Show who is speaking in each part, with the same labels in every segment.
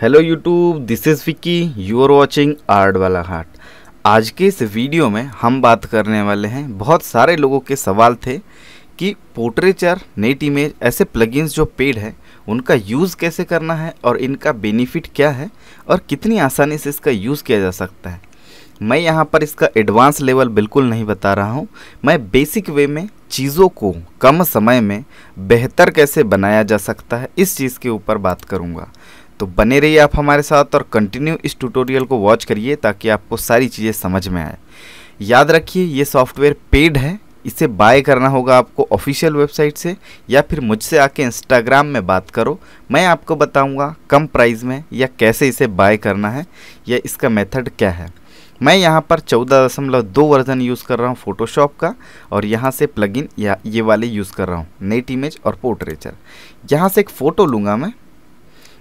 Speaker 1: hello YouTube this is Vicky you are watching art वाला heart आज के इस वीडियो में हम बात करने वाले हैं बहुत सारे लोगों के सवाल थे कि पोर्ट्रेचर नेट इमेज ऐसे प्लगइन्स जो पेड है उनका यूज़ कैसे करना है और इनका बेनिफिट क्या है और कितनी आसानी से इसका यूज़ किया जा सकता है मैं यहाँ पर इसका एडवांस लेवल बिल्कुल नहीं बता रहा हूँ मैं बेसिक वे में चीज़ों को कम समय में बेहतर कैसे बनाया जा सकता है इस चीज़ के ऊपर बात करूँगा तो बने रहिए आप हमारे साथ और कंटिन्यू इस ट्यूटोरियल को वॉच करिए ताकि आपको सारी चीज़ें समझ में आए याद रखिए ये सॉफ्टवेयर पेड है इसे बाय करना होगा आपको ऑफिशियल वेबसाइट से या फिर मुझसे आके इंस्टाग्राम में बात करो मैं आपको बताऊंगा कम प्राइस में या कैसे इसे बाय करना है या इसका मेथड क्या है मैं यहाँ पर चौदह दशमलव दो वर्जन यूज़ कर रहा हूँ फ़ोटोशॉप का और यहाँ से प्लगइन या ये वाले यूज़ कर रहा हूँ नेट इमेज और पोर्ट्रेचर यहाँ से एक फ़ोटो लूँगा मैं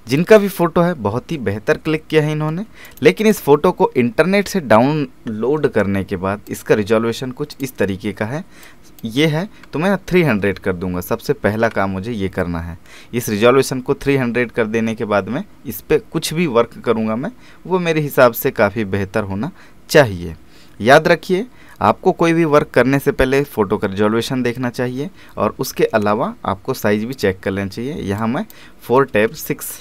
Speaker 1: जिनका भी फ़ोटो है बहुत ही बेहतर क्लिक किया है इन्होंने लेकिन इस फ़ोटो को इंटरनेट से डाउनलोड करने के बाद इसका रिजॉल्यूशन कुछ इस तरीके का है ये है तो मैं 300 कर दूंगा सबसे पहला काम मुझे ये करना है इस रिजोल्यूशन को 300 कर देने के बाद मैं इस पर कुछ भी वर्क करूँगा मैं वो मेरे हिसाब से काफ़ी बेहतर होना चाहिए याद रखिए आपको कोई भी वर्क करने से पहले फ़ोटो का रिजोल्यूशन देखना चाहिए और उसके अलावा आपको साइज़ भी चेक कर लेना चाहिए यहाँ मैं फ़ोर टैब सिक्स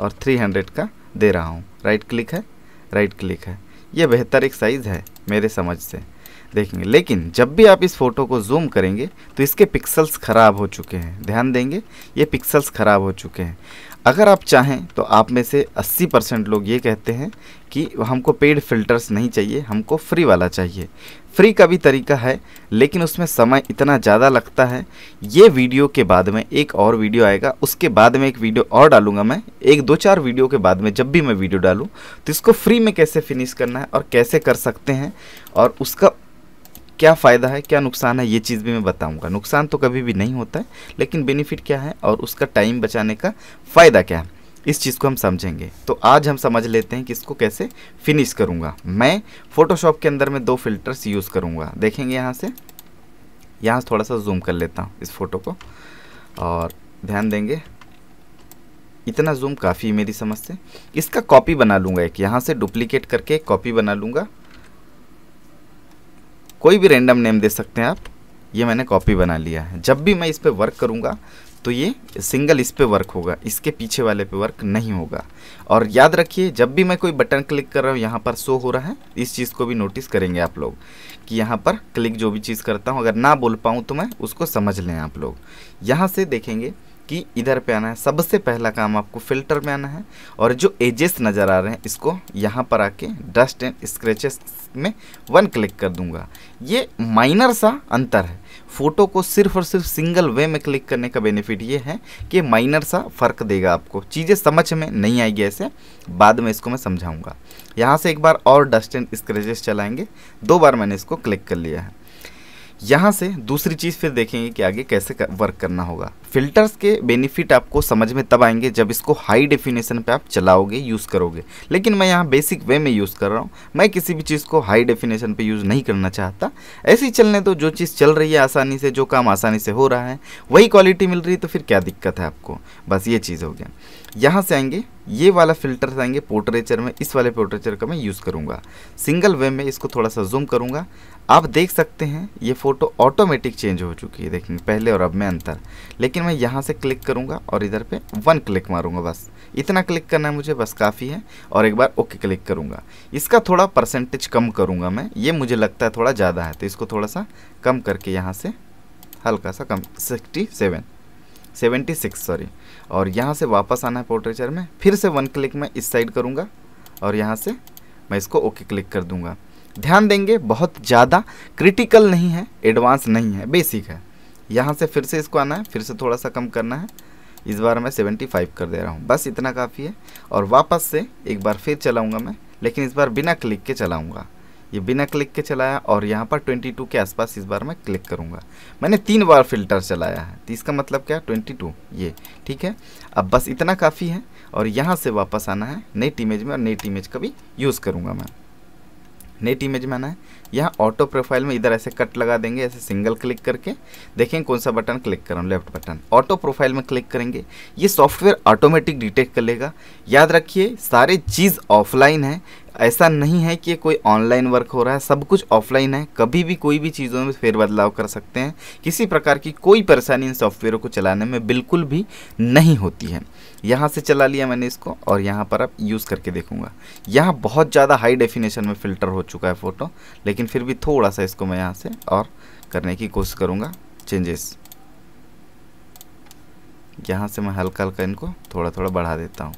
Speaker 1: और 300 का दे रहा हूँ राइट क्लिक है राइट क्लिक है ये बेहतर एक साइज़ है मेरे समझ से देखेंगे लेकिन जब भी आप इस फ़ोटो को जूम करेंगे तो इसके पिक्सल्स ख़राब हो चुके हैं ध्यान देंगे ये पिक्सल्स ख़राब हो चुके हैं अगर आप चाहें तो आप में से 80 परसेंट लोग ये कहते हैं कि हमको पेड फिल्टर्स नहीं चाहिए हमको फ्री वाला चाहिए फ्री का भी तरीका है लेकिन उसमें समय इतना ज़्यादा लगता है ये वीडियो के बाद में एक और वीडियो आएगा उसके बाद में एक वीडियो और डालूंगा मैं एक दो चार वीडियो के बाद में जब भी मैं वीडियो डालूँ तो इसको फ्री में कैसे फिनिश करना है और कैसे कर सकते हैं और उसका क्या फ़ायदा है क्या नुकसान है ये चीज़ भी मैं बताऊंगा नुकसान तो कभी भी नहीं होता है लेकिन बेनिफिट क्या है और उसका टाइम बचाने का फ़ायदा क्या है इस चीज़ को हम समझेंगे तो आज हम समझ लेते हैं कि इसको कैसे फिनिश करूँगा मैं फ़ोटोशॉप के अंदर में दो फिल्टर्स यूज़ करूँगा देखेंगे यहाँ से यहाँ से थोड़ा सा जूम कर लेता हूँ इस फ़ोटो को और ध्यान देंगे इतना जूम काफ़ी है मेरी समझ से इसका कॉपी बना लूँगा एक यहाँ से डुप्लीकेट करके एक कॉपी बना लूँगा कोई भी रेंडम नेम दे सकते हैं आप ये मैंने कॉपी बना लिया है जब भी मैं इस पर वर्क करूँगा तो ये सिंगल इस पर वर्क होगा इसके पीछे वाले पे वर्क नहीं होगा और याद रखिए जब भी मैं कोई बटन क्लिक कर रहा हूँ यहाँ पर शो हो रहा है इस चीज़ को भी नोटिस करेंगे आप लोग कि यहाँ पर क्लिक जो भी चीज़ करता हूँ अगर ना बोल पाऊँ तो मैं उसको समझ लें आप लोग यहाँ से देखेंगे कि इधर पे आना है सबसे पहला काम आपको फिल्टर में आना है और जो एजेस नज़र आ रहे हैं इसको यहाँ पर आके डस्ट एंड स्क्रैचेस में वन क्लिक कर दूंगा ये माइनर सा अंतर है फ़ोटो को सिर्फ और सिर्फ सिंगल वे में क्लिक करने का बेनिफिट ये है कि माइनर सा फ़र्क देगा आपको चीज़ें समझ में नहीं आएगी ऐसे बाद में इसको मैं समझाऊँगा यहाँ से एक बार और डस्ट एंड स्क्रेचेस चलाएँगे दो बार मैंने इसको क्लिक कर लिया है यहाँ से दूसरी चीज़ फिर देखेंगे कि आगे कैसे कर, वर्क करना होगा फिल्टर्स के बेनिफिट आपको समझ में तब आएंगे जब इसको हाई डेफिनेशन पे आप चलाओगे यूज़ करोगे लेकिन मैं यहाँ बेसिक वे में यूज़ कर रहा हूँ मैं किसी भी चीज़ को हाई डेफिनेशन पे यूज़ नहीं करना चाहता ऐसे ही चलने तो जो चीज़ चल रही है आसानी से जो काम आसानी से हो रहा है वही क्वालिटी मिल रही है तो फिर क्या दिक्कत है आपको बस ये चीज़ हो गया यहाँ से आएंगे ये वाला फिल्टर्स आएंगे पोर्ट्रेचर में इस वाले पोर्ट्रेचर का मैं यूज़ करूँगा सिंगल वे में इसको थोड़ा सा जूम करूँगा आप देख सकते हैं ये फ़ोटो ऑटोमेटिक चेंज हो चुकी है देखेंगे पहले और अब में अंतर लेकिन लेकिन मैं यहाँ से क्लिक करूँगा और इधर पे वन क्लिक मारूँगा बस इतना क्लिक करना है मुझे बस काफ़ी है और एक बार ओके क्लिक करूँगा इसका थोड़ा परसेंटेज कम करूँगा मैं ये मुझे लगता है थोड़ा ज़्यादा है तो इसको थोड़ा सा कम करके यहाँ से हल्का सा कम sixty seven seventy six sorry और यहाँ से वापस आना है पोर्ट्रेचर में फिर से वन क्लिक में इस साइड करूँगा और यहाँ से मैं इसको ओके क्लिक कर दूँगा ध्यान देंगे बहुत ज़्यादा क्रिटिकल नहीं है एडवांस नहीं है बेसिक है यहाँ से फिर से इसको आना है फिर से थोड़ा सा कम करना है इस बार मैं सेवेंटी फाइव कर दे रहा हूँ बस इतना काफ़ी है और वापस से एक बार फिर चलाऊँगा मैं लेकिन इस बार बिना क्लिक के चलाऊँगा ये बिना क्लिक के चलाया और यहाँ पर 22 के आसपास इस बार मैं क्लिक करूँगा मैंने तीन बार फिल्टर चलाया है तो इसका मतलब क्या 22 ये ठीक है अब बस इतना काफ़ी है और यहाँ से वापस आना है नेट इमेज में और नेट इमेज का भी यूज़ करूँगा मैं नेट इमेज में आना है यहाँ ऑटो प्रोफाइल में इधर ऐसे कट लगा देंगे ऐसे सिंगल क्लिक करके देखें कौन सा बटन क्लिक करूँ लेफ्ट बटन ऑटो प्रोफाइल में क्लिक करेंगे ये सॉफ्टवेयर ऑटोमेटिक डिटेक्ट कर लेगा याद रखिए सारे चीज़ ऑफलाइन है ऐसा नहीं है कि कोई ऑनलाइन वर्क हो रहा है सब कुछ ऑफलाइन है कभी भी कोई भी चीज़ों में फेरबदलाव कर सकते हैं किसी प्रकार की कोई परेशानी इन सॉफ्टवेयरों को चलाने में बिल्कुल भी नहीं होती है यहाँ से चला लिया मैंने इसको और यहाँ पर अब यूज़ करके देखूँगा यहाँ बहुत ज़्यादा हाई डेफिनेशन में फ़िल्टर हो चुका है फ़ोटो लेकिन फिर भी थोड़ा सा इसको मैं यहाँ से और करने की कोशिश करूँगा चेंजेस यहाँ से मैं हल्का हल्का इनको थोड़ा थोड़ा बढ़ा देता हूँ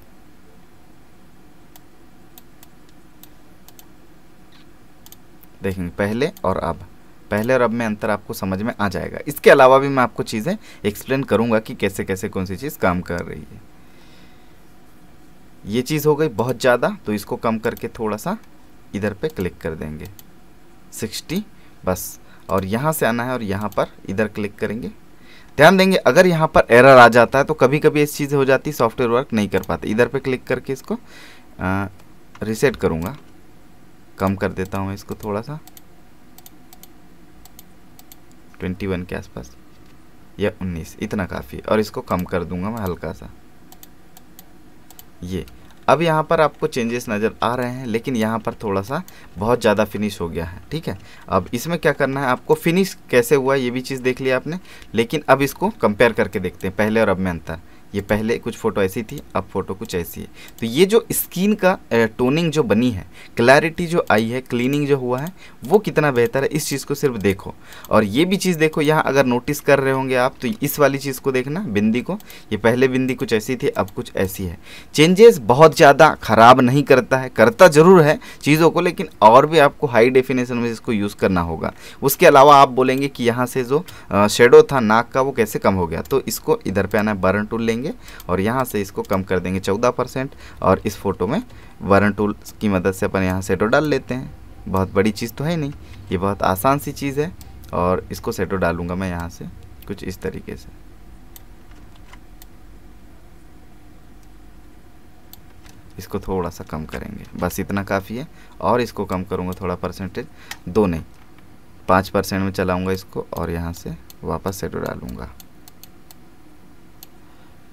Speaker 1: देखेंगे पहले और अब पहले और अब में अंतर आपको समझ में आ जाएगा इसके अलावा भी मैं आपको चीज़ें एक्सप्लेन करूँगा कि कैसे कैसे कौन सी चीज़ काम कर रही है ये चीज़ हो गई बहुत ज़्यादा तो इसको कम करके थोड़ा सा इधर पे क्लिक कर देंगे 60 बस और यहाँ से आना है और यहाँ पर इधर क्लिक करेंगे ध्यान देंगे अगर यहाँ पर एरर आ जाता है तो कभी कभी इस चीज़ हो जाती सॉफ्टवेयर वर्क नहीं कर पाते इधर पे क्लिक करके इसको रिसेट करूँगा कम कर देता हूँ इसको थोड़ा सा 21 के आसपास या 19 इतना काफ़ी और इसको कम कर दूंगा मैं हल्का सा ये अब यहाँ पर आपको चेंजेस नज़र आ रहे हैं लेकिन यहाँ पर थोड़ा सा बहुत ज़्यादा फिनिश हो गया है ठीक है अब इसमें क्या करना है आपको फिनिश कैसे हुआ ये भी चीज़ देख लिया आपने लेकिन अब इसको कंपेयर करके देखते हैं पहले और अब में अंतर ये पहले कुछ फ़ोटो ऐसी थी अब फ़ोटो कुछ ऐसी है तो ये जो स्किन का टोनिंग जो बनी है क्लैरिटी जो आई है क्लीनिंग जो हुआ है वो कितना बेहतर है इस चीज़ को सिर्फ देखो और ये भी चीज़ देखो यहाँ अगर नोटिस कर रहे होंगे आप तो इस वाली चीज़ को देखना बिंदी को ये पहले बिंदी कुछ ऐसी थी अब कुछ ऐसी है चेंजेस बहुत ज़्यादा ख़राब नहीं करता है करता ज़रूर है चीज़ों को लेकिन और भी आपको हाई डेफिनेशन में इसको यूज़ करना होगा उसके अलावा आप बोलेंगे कि यहाँ से जो शेडो था नाक का वो कैसे कम हो गया तो इसको इधर पर आना बर्न टूल लेंगे करेंगे और यहाँ से इसको कम कर देंगे चौदह परसेंट और इस फ़ोटो में वर्न टूल की मदद से अपन यहाँ सेटो डाल लेते हैं बहुत बड़ी चीज़ तो है नहीं ये बहुत आसान सी चीज़ है और इसको सेटो डालूँगा मैं यहाँ से कुछ इस तरीके से इसको थोड़ा सा कम करेंगे बस इतना काफ़ी है और इसको कम करूँगा थोड़ा परसेंटेज दो नहीं पाँच परसेंट में चलाऊँगा इसको और यहाँ से वापस सेटो डालूँगा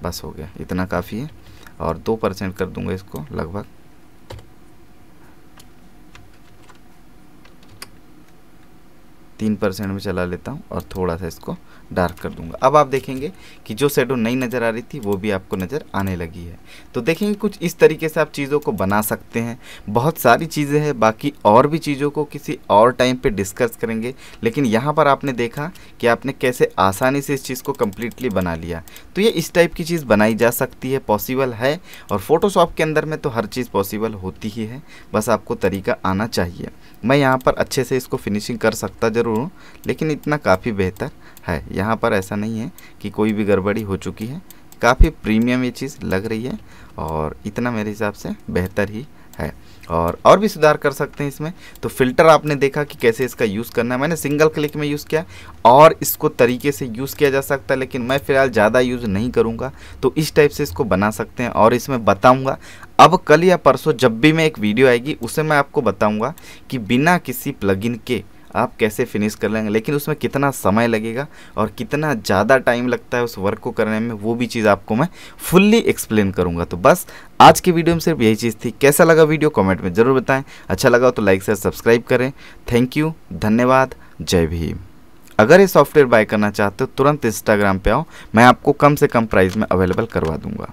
Speaker 1: बस हो गया इतना काफ़ी है और दो परसेंट कर दूंगा इसको लगभग तीन परसेंट में चला लेता हूँ और थोड़ा सा इसको डार्क कर दूंगा अब आप देखेंगे कि जो शेडो नई नज़र आ रही थी वो भी आपको नज़र आने लगी है तो देखेंगे कुछ इस तरीके से आप चीज़ों को बना सकते हैं बहुत सारी चीज़ें हैं बाकी और भी चीज़ों को किसी और टाइम पे डिस्कस करेंगे लेकिन यहाँ पर आपने देखा कि आपने कैसे आसानी से इस चीज़ को कम्प्लीटली बना लिया तो ये इस टाइप की चीज़ बनाई जा सकती है पॉसिबल है और फ़ोटोशॉप के अंदर में तो हर चीज़ पॉसिबल होती ही है बस आपको तरीका आना चाहिए मैं यहाँ पर अच्छे से इसको फिनिशिंग कर सकता ज़रूर हूँ लेकिन इतना काफ़ी बेहतर है यहाँ पर ऐसा नहीं है कि कोई भी गड़बड़ी हो चुकी है काफ़ी प्रीमियम ये चीज़ लग रही है और इतना मेरे हिसाब से बेहतर ही है और और भी सुधार कर सकते हैं इसमें तो फिल्टर आपने देखा कि कैसे इसका यूज़ करना है मैंने सिंगल क्लिक में यूज़ किया और इसको तरीके से यूज़ किया जा सकता है लेकिन मैं फ़िलहाल ज़्यादा यूज़ नहीं करूँगा तो इस टाइप से इसको बना सकते हैं और इसमें बताऊँगा अब कल या परसों जब भी मैं एक वीडियो आएगी उसे मैं आपको बताऊँगा कि बिना किसी प्लगिन के आप कैसे फिनिश कर लेंगे लेकिन उसमें कितना समय लगेगा और कितना ज़्यादा टाइम लगता है उस वर्क को करने में वो भी चीज़ आपको मैं फुल्ली एक्सप्लेन करूँगा तो बस आज की वीडियो में सिर्फ यही चीज़ थी कैसा लगा वीडियो कॉमेंट में ज़रूर बताएँ अच्छा लगा तो लाइक से सब्सक्राइब करें थैंक यू धन्यवाद जय भीम अगर ये सॉफ्टवेयर बाय करना चाहते हो तुरंत इंस्टाग्राम पे आओ मैं आपको कम से कम प्राइस में अवेलेबल करवा दूंगा